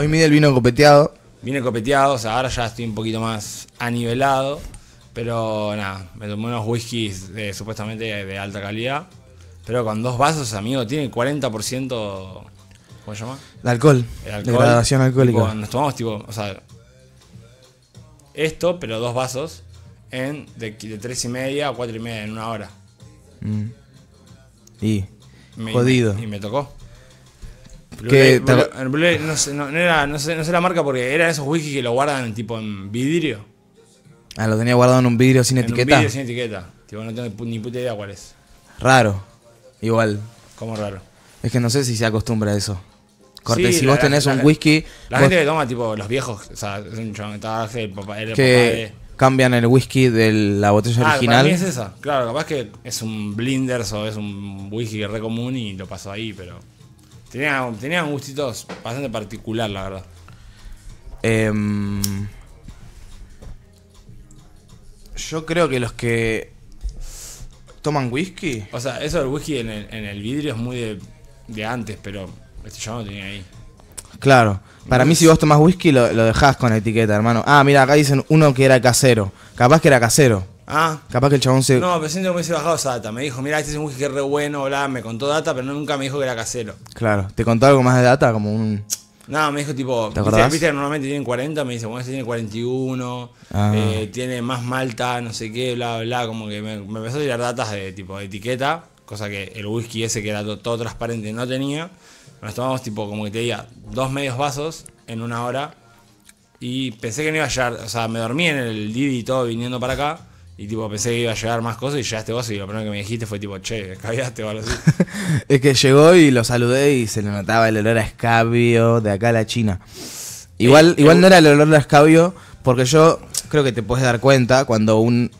Hoy el vino copeteado. Vine copeteado, o sea, ahora ya estoy un poquito más anivelado. Pero nada, me tomé unos whiskies supuestamente de alta calidad. Pero con dos vasos, amigo, tiene 40%. ¿Cómo se llama? De alcohol. El alcohol. De gradación alcohólica. nos tomamos tipo, o sea, esto, pero dos vasos, en de, tres y media a cuatro y media, en una hora. Mm. Y. jodido. y me tocó no, sé, era, no, sé, no sé la marca porque era esos whisky que lo guardan tipo en vidrio. Ah, lo tenía guardado en un vidrio sin etiqueta. Un vidrio sin etiqueta. Tipo, no tengo ni puta idea cuál es. Raro. Igual. ¿Cómo raro? Es que no sé si se acostumbra a eso. Corte, si vos tenés un whisky. La gente que toma, tipo, los viejos. O sea, es un papá, que cambian el whisky de la botella ah, original. Para es esa. Claro, capaz que es un blinder o es un whisky re común y lo pasó ahí, pero. Tenía, tenía gustitos bastante particular, la verdad. Em, yo creo que los que toman whisky. O sea, eso del whisky en el, en el vidrio es muy de, antes, pero este yo no lo tenía ahí. Claro. Para mí, si vos tomás whisky, lo, lo dejás con la etiqueta, hermano. Ah, mira, acá dicen uno que era casero. Capaz que era casero. Ah. Capaz que el chabón se. No, pero siento que me hubiese bajado esa data. Me dijo, mira, este es un whisky re bueno, bla, me contó data, pero nunca me dijo que era casero. Claro, ¿te contó algo más de data? Como un. No, me dijo tipo, ¿Te viste, normalmente tienen 40, me dice, bueno, este tiene 41, ah. eh, tiene más malta, no sé qué, bla, bla, como que me, empezó a tirar datas de tipo de etiqueta, cosa que el whisky ese que era todo, transparente no tenía. Nos tomamos tipo, como que te diga, dos medios vasos en una hora y pensé que no iba a llegar, o sea, me dormí en el Didi y todo viniendo para acá y tipo, pensé que iba a llegar más cosas y llegaste vos y lo primero que me dijiste fue tipo, che, escabiaste o algo así. es que llegó y lo saludé y se le notaba el olor a escabio de acá a la China. Igual, eh, eh, no era el olor a escabio, porque yo creo que te puedes dar cuenta cuando un.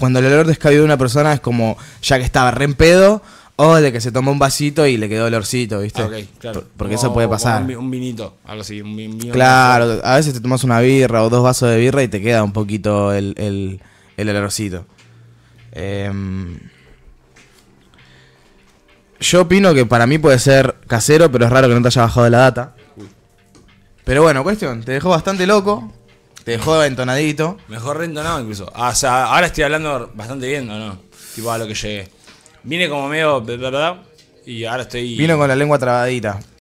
Cuando el olor de escabio de una persona es como, ya que estaba re en pedo, o de que se tomó un vasito y le quedó olorcito, ¿viste? Ah, porque eso puede pasar. Un, vinito, algo así, un Claro, a veces te tomas una birra o dos vasos de birra y te queda un poquito el el em, yo opino que para mí puede ser casero, pero es raro que no te haya bajado la data. Pero bueno, cuestión, te dejó bastante loco, te dejó entonadito. Mejor reentonado incluso. Ah, o ahora estoy hablando bastante bien, no? Tipo a lo que llegué. Vine como medio, ¿verdad? Y ahora estoy... Vino con la lengua trabadita.